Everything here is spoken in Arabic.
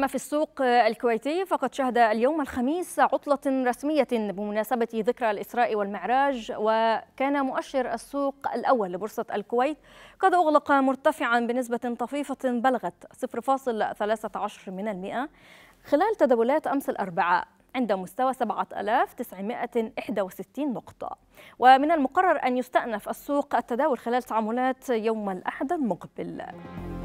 أما في السوق الكويتي فقد شهد اليوم الخميس عطلة رسمية بمناسبة ذكرى الإسراء والمعراج وكان مؤشر السوق الأول لبورصة الكويت قد أغلق مرتفعا بنسبة طفيفة بلغت 0.13 من المئة خلال تداولات أمس الأربعاء عند مستوى 7961 نقطة ومن المقرر أن يستأنف السوق التداول خلال تعاملات يوم الأحد المقبل